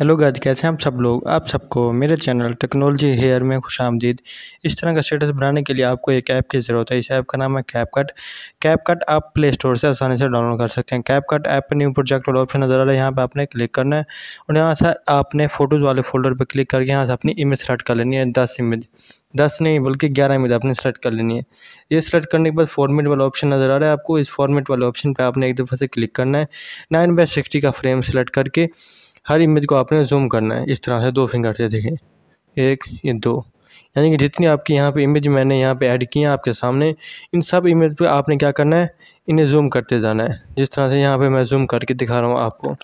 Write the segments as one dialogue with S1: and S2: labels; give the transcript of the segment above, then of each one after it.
S1: hello गाज कैसे हैं आप सब लोग आप सबको मेरे चैनल टेक्नोलॉजी हेयर में खुश आमदीद इस तरह का स्टेटस बनाने के लिए आपको एक ऐप की ज़रूरत है इस ऐप का नाम है कैपकट कैपकट कैप आप प्ले स्टोर से आसानी से डाउनलोड कर सकते हैं कैप ऐप पर न्यू प्रोजेक्ट वाला ऑप्शन नज़र आ रहा है यहाँ पर आपने क्लिक करना है और यहाँ से आपने फ़ोटोज़ वाले फोल्डर पर क्लिक करके यहाँ से अपनी इमेज सेलेक्ट कर लेनी है दस इमेज दस नहीं बल्कि ग्यारह इमेज आपने सेलेक्ट कर लेनी है ये सेलेक्ट करने के बाद फॉर्मेट वाला ऑप्शन नज़र आ रहा है आपको इस फॉर्मेट वाले ऑप्शन पर आपने एक दफ़ा से क्लिक करना है नाइन बाई सिक्सटी का फ्रेम सेलेक्ट करके हर इमेज को आपने जूम करना है इस तरह से दो फिंगर से देखें एक ये दो यानी कि जितनी आपकी यहाँ पे इमेज मैंने यहाँ पे ऐड की हैं आपके सामने इन सब इमेज पे आपने क्या करना है इन्हें जूम करते जाना है जिस तरह से यहाँ पे मैं जूम करके दिखा रहा हूँ आपको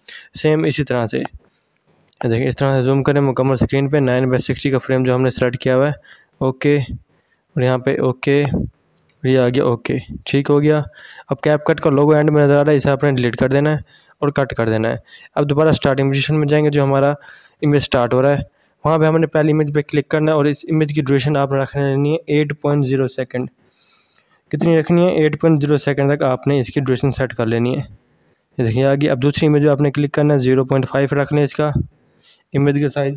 S1: सेम इसी तरह से देखिए इस तरह से जूम करें मुकम्मल स्क्रीन पे नाइन बाई सिक्सटी का फ्रेम जो हमने सेलेक्ट किया हुआ है ओके और यहाँ पर ओके ये आ गया ओके ठीक हो गया अब कैप कट का लोगो एंड में नज़र आ रहा है इसे आपने डिलीट कर देना है और कट कर देना है अब दोबारा स्टार्टिंग पोजिशन में जाएंगे जो हमारा इमेज स्टार्ट हो रहा है वहाँ पे हमने पहली इमेज पे क्लिक करना है और इस इमेज की ड्यूरेशन आप रखनी है एट पॉइंट जीरो सेकेंड कितनी रखनी है एट पॉइंट जीरो सेकेंड तक आपने इसकी ड्यूरेशन सेट कर लेनी है ये देखिए आगे अब दूसरी इमेज आपने क्लिक करना है जीरो पॉइंट फाइव रखना है इसका इमेज का साइज़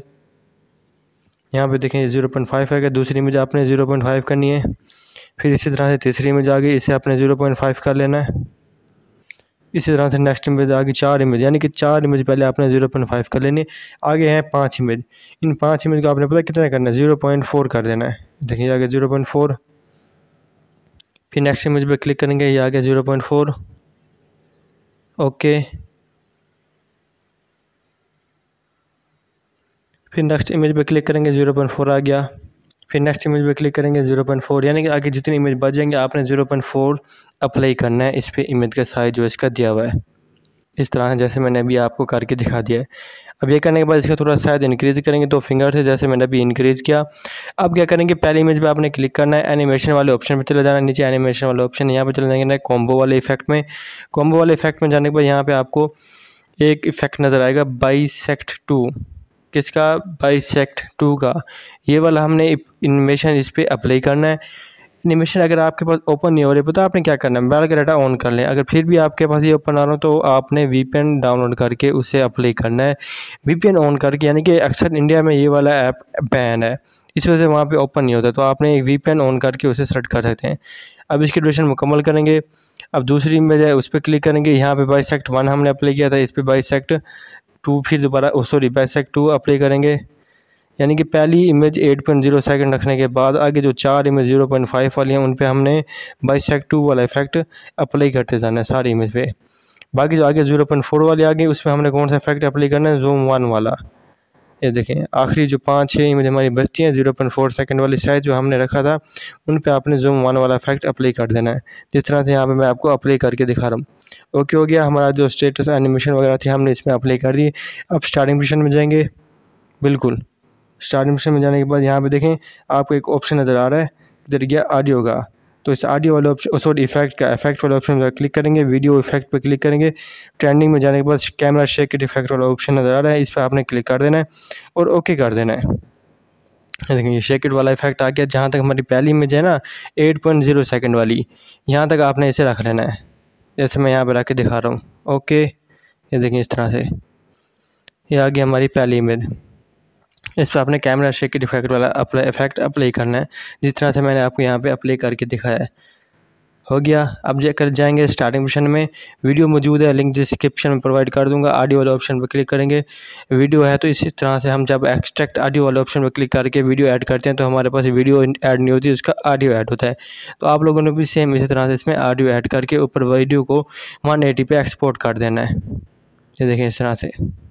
S1: यहाँ पे देखें जीरो पॉइंट फाइव है दूसरी इमेज आपने जीरो पॉइंट फाइव करनी है फिर इसी तरह से तीसरी इमेज आ गई इसे आपने जीरो पॉइंट फाइव कर लेना है इसी तरह से नेक्स्ट इमेज आगे चार इमेज यानी कि चार इमेज पहले आपने जीरो पॉइंट फाइव कर लेनी आगे हैं पांच इमेज इन पांच इमेज को आपने पता कितना करना है जीरो पॉइंट फोर कर देना है देखिए आगे जीरो पॉइंट फोर फिर नेक्स्ट इमेज पर क्लिक करेंगे ये आगे जीरो पॉइंट फोर ओके फिर नेक्स्ट इमेज पर क्लिक करेंगे जीरो पॉइंट फोर आ गया फिर नेक्स्ट इमेज पे क्लिक करेंगे जीरो पॉइंट फोर यानी कि आगे जितनी इमेज बच जाएंगे आपने जीरो पॉइंट फोर अप्लाई करना है इस पर इमेज का साइज जो इसका दिया हुआ है इस तरह जैसे मैंने अभी आपको करके दिखा दिया है अब ये करने के बाद इसका थोड़ा शायद इंक्रीज़ करेंगे तो फिंगर से जैसे मैंने अभी इंक्रीज़ किया अब क्या करेंगे पहले इमेज पे आपने क्लिक करना है एनिमेशन वाले ऑप्शन पे चले जाना है नीचे एनिमेशन वाले ऑप्शन यहाँ पे चले जाएंगे ना कॉम्बो वाले इफेक्ट में कॉम्बो वाले इफेक्ट में जाने के बाद यहाँ पर आपको एक इफेक्ट नज़र आएगा बाई सेक्ट टू किसका बाई सेक्ट टू का ये वाला हमने इनमेशन इस पर अप्लाई करना है इनमेशन अगर आपके पास ओपन नहीं हो रही पता तो आपने क्या करना है मोबाइल का डाटा ऑन कर लें अगर फिर भी आपके पास ये ओपन आ रहा हो तो आपने वीपीएन डाउनलोड करके उसे अप्लाई करना है वीपीएन ऑन करके यानी कि अक्सर इंडिया में ये वाला ऐप बैन है इस वजह से वहाँ पर ओपन नहीं होता तो आपने एक वीपीएन ऑन करके उसे सर्ट कर सकते हैं अब इसकी ड्यूरेशन मुकम्मल करेंगे अब दूसरी इमेज है उस पर क्लिक करेंगे यहाँ पे बाई सेक्ट वन हमने अप्लाई किया था इस पर बाई सेक्ट टू फिर दोबारा सॉरी बैसेक टू अप्लाई करेंगे यानी कि पहली इमेज 8.0 सेकेंड रखने के बाद आगे जो चार इमेज 0.5 वाली हैं उन पे हमने बाईसेक टू वाला इफेक्ट अप्लाई करते जाना है सारी इमेज पे बाकी जो आगे 0.4 वाली आ गई उसमें हमने कौन सा इफेक्ट अप्लाई करना है जूम वन वाला ये देखें आखिरी जो पाँच छः इमेज हमारी बचती हैं जीरो पॉइंट फोर सेकेंड वाली साइज जो हमने रखा था उन पे आपने जूम वन वाला इफेक्ट अप्लाई कर देना है जिस तरह से यहाँ पे मैं आपको अप्लाई करके दिखा रहा हूँ ओके हो गया हमारा जो स्टेटस एनिमेशन वगैरह थी हमने इसमें अप्लाई कर दी अब स्टार्टिंग पोजिशन में जाएंगे बिल्कुल स्टार्टिंग पोजिशन में जाने के बाद यहाँ पर देखें आपको एक ऑप्शन नज़र आ रहा है इधर गया ऑडियो का तो इस ऑडियो वाले ऑप्शन सॉरी इफेक्ट का इफेक्ट वाले ऑप्शन पर क्लिक करेंगे वीडियो इफेक्ट पर क्लिक करेंगे ट्रेंडिंग में जाने के बाद कैमरा शेक इफेक्ट वाला ऑप्शन नज़र आ रहा है इस पर आपने क्लिक कर देना है और ओके कर देना है देखिए ये शेकेट वाला इफेक्ट आ गया जहाँ तक हमारी पहली इमेज है ना एट पॉइंट जीरो सेकेंड वाली यहाँ तक आपने इसे रख लेना है जैसे मैं यहाँ पर रख के दिखा रहा हूँ ओके ये देखिए इस तरह से ये आ गई हमारी पहली इमेज इस पर आपने कैमरा शेकिट इफेक्ट वाला अप्लाई इफेक्ट अप्लाई करना है जिस तरह से मैंने आपको यहाँ पे अप्लाई करके दिखाया है हो गया अब कर जाएंगे स्टार्टिंग ऑप्शन में वीडियो मौजूद है लिंक डिस्क्रिप्शन में प्रोवाइड कर दूंगा ऑडियो वाले ऑप्शन पर क्लिक करेंगे वीडियो है तो इसी तरह से हम जब एक्सट्रैक्ट ऑडियो वाले ऑप्शन पर क्लिक करके वीडियो ऐड करते हैं तो हमारे पास वीडियो ऐड नहीं होती उसका ऑडियो ऐड होता है तो आप लोगों ने भी सेम इसी तरह से इसमें ऑडियो ऐड करके ऊपर वीडियो को वन एटी पे एक्सपोर्ट कर देना है ये देखें इस तरह से